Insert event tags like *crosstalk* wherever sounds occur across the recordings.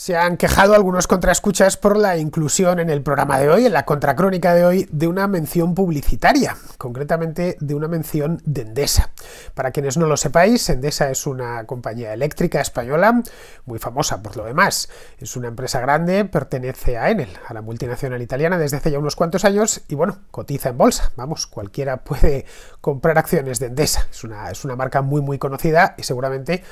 Se han quejado algunos contraescuchas por la inclusión en el programa de hoy, en la contracrónica de hoy, de una mención publicitaria, concretamente de una mención de Endesa. Para quienes no lo sepáis, Endesa es una compañía eléctrica española, muy famosa por lo demás. Es una empresa grande, pertenece a Enel, a la multinacional italiana, desde hace ya unos cuantos años y bueno, cotiza en bolsa. Vamos, cualquiera puede comprar acciones de Endesa. Es una, es una marca muy, muy conocida y seguramente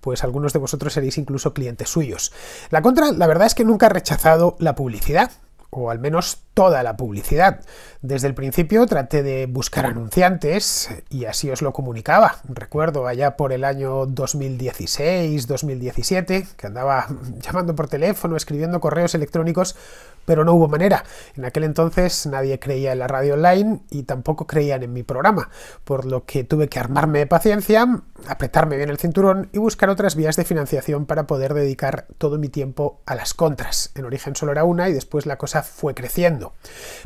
pues algunos de vosotros seréis incluso clientes suyos. La contra, la verdad es que nunca he rechazado la publicidad, o al menos toda la publicidad. Desde el principio traté de buscar anunciantes y así os lo comunicaba. Recuerdo allá por el año 2016-2017 que andaba *laughs* llamando por teléfono, escribiendo correos electrónicos, pero no hubo manera. En aquel entonces nadie creía en la radio online y tampoco creían en mi programa, por lo que tuve que armarme de paciencia apretarme bien el cinturón y buscar otras vías de financiación para poder dedicar todo mi tiempo a las contras. En origen solo era una y después la cosa fue creciendo.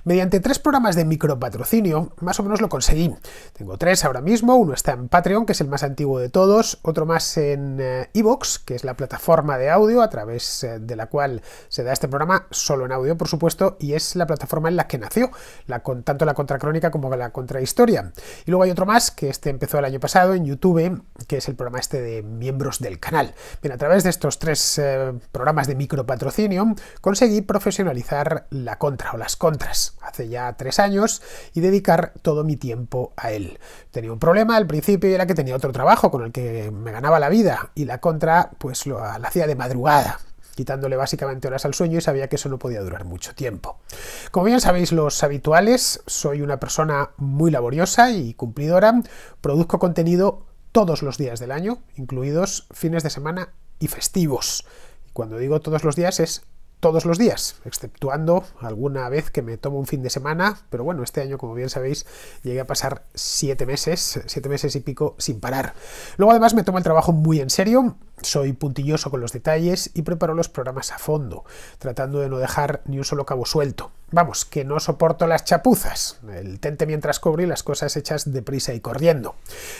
Mediante tres programas de micropatrocinio, más o menos lo conseguí. Tengo tres ahora mismo, uno está en Patreon, que es el más antiguo de todos, otro más en Evox, eh, que es la plataforma de audio a través eh, de la cual se da este programa, solo en audio por supuesto, y es la plataforma en la que nació, la, tanto la contracrónica como la contrahistoria. Y luego hay otro más, que este empezó el año pasado en YouTube, que es el programa este de miembros del canal. Bien, a través de estos tres eh, programas de micropatrocinio conseguí profesionalizar la contra o las contras hace ya tres años y dedicar todo mi tiempo a él. Tenía un problema al principio era que tenía otro trabajo con el que me ganaba la vida y la contra pues lo, hacía de madrugada quitándole básicamente horas al sueño y sabía que eso no podía durar mucho tiempo. Como bien sabéis los habituales, soy una persona muy laboriosa y cumplidora, produzco contenido todos los días del año, incluidos fines de semana y festivos. Y Cuando digo todos los días es todos los días, exceptuando alguna vez que me tomo un fin de semana, pero bueno, este año, como bien sabéis, llegué a pasar siete meses, siete meses y pico sin parar. Luego además me tomo el trabajo muy en serio, soy puntilloso con los detalles y preparo los programas a fondo, tratando de no dejar ni un solo cabo suelto. Vamos, que no soporto las chapuzas, el tente mientras cobre y las cosas hechas deprisa y corriendo.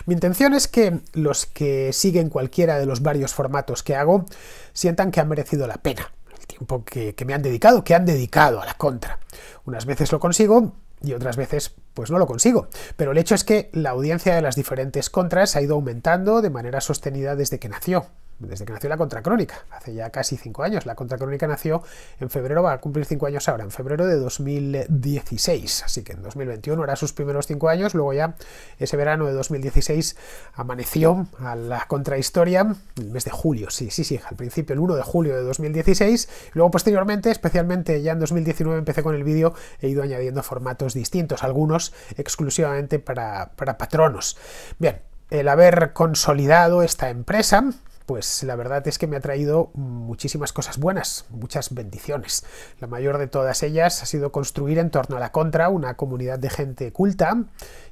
Mi intención es que los que siguen cualquiera de los varios formatos que hago sientan que han merecido la pena, el tiempo que, que me han dedicado, que han dedicado a la contra. Unas veces lo consigo y otras veces pues no lo consigo. Pero el hecho es que la audiencia de las diferentes contras ha ido aumentando de manera sostenida desde que nació desde que nació la Contracrónica, hace ya casi cinco años. La Contracrónica nació en febrero, va a cumplir cinco años ahora, en febrero de 2016, así que en 2021 era sus primeros cinco años, luego ya ese verano de 2016 amaneció a la contrahistoria, el mes de julio, sí, sí, sí, al principio, el 1 de julio de 2016, luego posteriormente, especialmente ya en 2019 empecé con el vídeo, he ido añadiendo formatos distintos, algunos exclusivamente para, para patronos. Bien, el haber consolidado esta empresa, pues la verdad es que me ha traído muchísimas cosas buenas, muchas bendiciones. La mayor de todas ellas ha sido construir en torno a la contra una comunidad de gente culta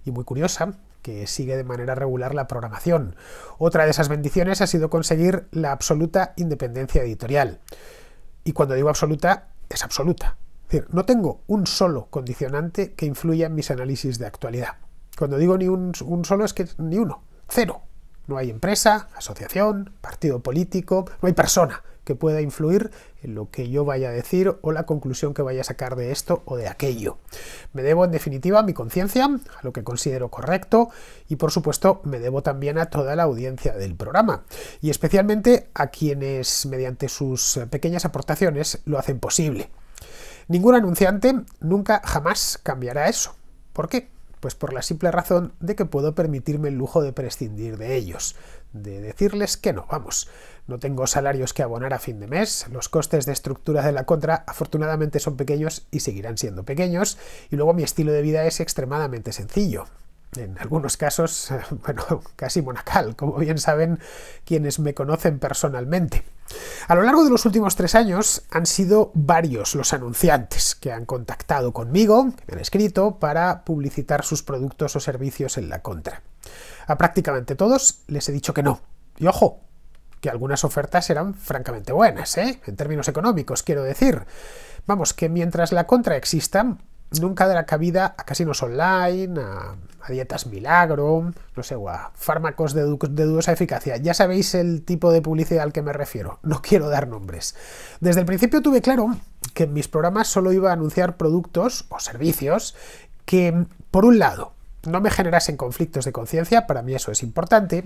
y muy curiosa que sigue de manera regular la programación. Otra de esas bendiciones ha sido conseguir la absoluta independencia editorial. Y cuando digo absoluta, es absoluta. Es decir, no tengo un solo condicionante que influya en mis análisis de actualidad. Cuando digo ni un, un solo es que ni uno, cero. No hay empresa, asociación, partido político, no hay persona que pueda influir en lo que yo vaya a decir o la conclusión que vaya a sacar de esto o de aquello. Me debo en definitiva a mi conciencia, a lo que considero correcto y por supuesto me debo también a toda la audiencia del programa y especialmente a quienes mediante sus pequeñas aportaciones lo hacen posible. Ningún anunciante nunca jamás cambiará eso. ¿Por qué? Pues por la simple razón de que puedo permitirme el lujo de prescindir de ellos, de decirles que no, vamos, no tengo salarios que abonar a fin de mes, los costes de estructura de la contra afortunadamente son pequeños y seguirán siendo pequeños, y luego mi estilo de vida es extremadamente sencillo, en algunos casos, *laughs* bueno, casi monacal, como bien saben quienes me conocen personalmente. A lo largo de los últimos tres años han sido varios los anunciantes que han contactado conmigo, que me han escrito, para publicitar sus productos o servicios en la contra. A prácticamente todos les he dicho que no. Y ojo, que algunas ofertas eran francamente buenas, ¿eh? en términos económicos, quiero decir. Vamos, que mientras la contra exista, nunca dará cabida a casinos online, a, dietas milagro, no sé, a fármacos de, de, dudosa eficacia. Ya sabéis el tipo de publicidad al que me refiero, no *laughs* quiero dar nombres. Desde el principio tuve claro que en mis programas solo iba a anunciar productos o servicios que, por un lado, no me generasen conflictos de conciencia, para mí eso es importante,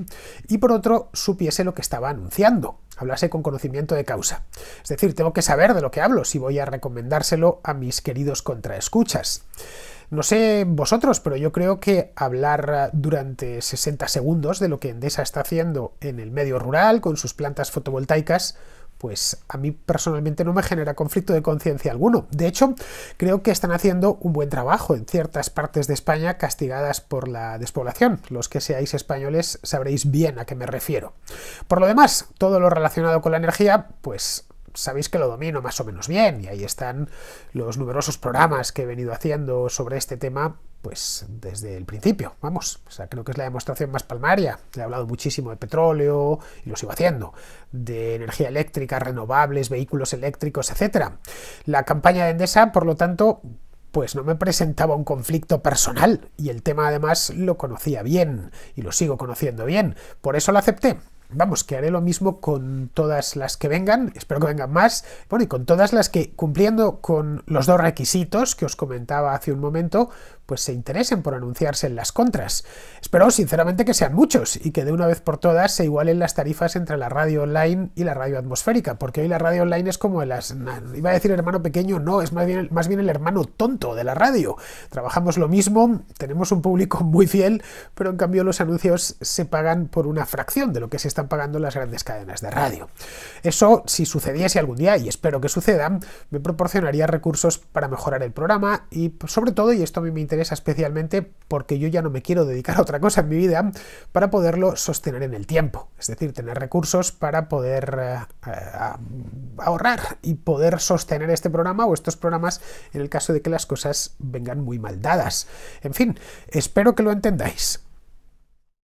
y por otro, supiese lo que estaba anunciando, hablase con conocimiento de causa. Es decir, tengo que saber de lo que hablo si voy a recomendárselo a mis queridos contraescuchas. No sé vosotros, pero yo creo que hablar ah, durante 60 segundos de lo que Endesa está haciendo en el medio rural con sus plantas fotovoltaicas pues a mí personalmente no me genera conflicto de conciencia alguno. De hecho, creo que están haciendo un buen trabajo en ciertas partes de España castigadas por la despoblación. Los que seáis españoles sabréis bien a qué me refiero. Por lo demás, todo lo relacionado con la energía, pues sabéis que lo domino más o menos bien y ahí están los numerosos programas que he venido haciendo sobre este tema pues desde el principio, vamos, o sea, creo que es la demostración más palmaria. Le he hablado muchísimo de petróleo y lo sigo haciendo, de energía eléctrica, renovables, vehículos eléctricos, etcétera. La campaña de Endesa, por lo tanto, pues no me presentaba un conflicto personal y el tema además lo conocía bien y lo sigo conociendo bien, por eso lo acepté vamos, que haré lo mismo con todas las que vengan, espero que vengan más, bueno, y con todas las que, cumpliendo con los dos requisitos que os comentaba hace un momento, pues se interesen por anunciarse en las contras. Espero sinceramente que sean muchos y que de una vez por todas se igualen las tarifas entre la radio online y la radio atmosférica, porque hoy la radio online es como las iba a decir hermano pequeño, no, es más bien, más bien el hermano tonto de la radio. Trabajamos lo mismo, tenemos un público muy fiel, pero en cambio los anuncios se pagan por una fracción de lo que se está pagando las grandes cadenas de radio. Eso, si sucediese algún día, y espero que suceda, me proporcionaría recursos para mejorar el programa y sobre todo, y esto a mí me interesa especialmente porque yo ya no me quiero dedicar a otra cosa en mi vida, para poderlo sostener en el tiempo, es decir, tener recursos para poder eh, eh, ahorrar y poder sostener este programa o estos programas en el caso de que las cosas vengan muy mal dadas. En fin, espero que lo entendáis.